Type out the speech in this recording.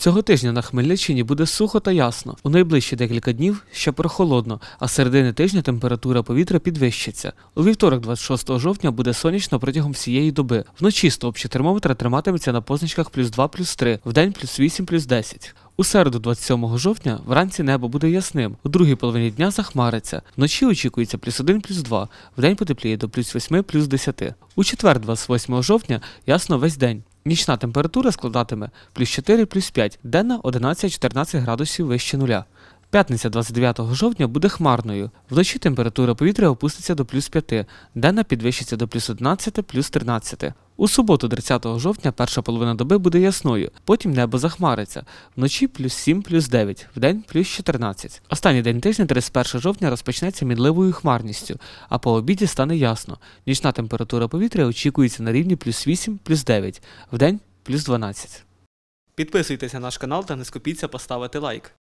Цього тижня на Хмельниччині буде сухо та ясно. У найближчі декілька днів ще прохолодно, а середини тижня температура повітря підвищиться. У вівторок, 26 жовтня, буде сонячно протягом всієї доби. Вночі стовпчі термометра триматиметься на позначках плюс 2, плюс 3, в день плюс 8, плюс 10. У середу, 27 жовтня, вранці небо буде ясним. У другій половині дня захмариться. Вночі очікується плюс 1, плюс 2, в день потепліє до плюс 8, плюс 10. У четвер, 28 жовтня, ясно весь день. Нічна температура складатиме плюс 4 плюс 5, денна 11-14 градусів вище нуля. П'ятниця 29 жовтня буде хмарною. Вночі температура повітря опуститься до плюс 5, денна підвищиться до плюс 11, плюс 13. У суботу, 30 жовтня, перша половина доби буде ясною, потім небо захмариться. Вночі плюс 7, плюс 9, вдень плюс 14. Останній день тижня, 31 жовтня, розпочнеться мідливою хмарністю, а по обіді стане ясно. Нічна температура повітря очікується на рівні плюс 8, плюс 9, вдень плюс 12. Підписуйтеся на наш канал та не скупіться поставити лайк.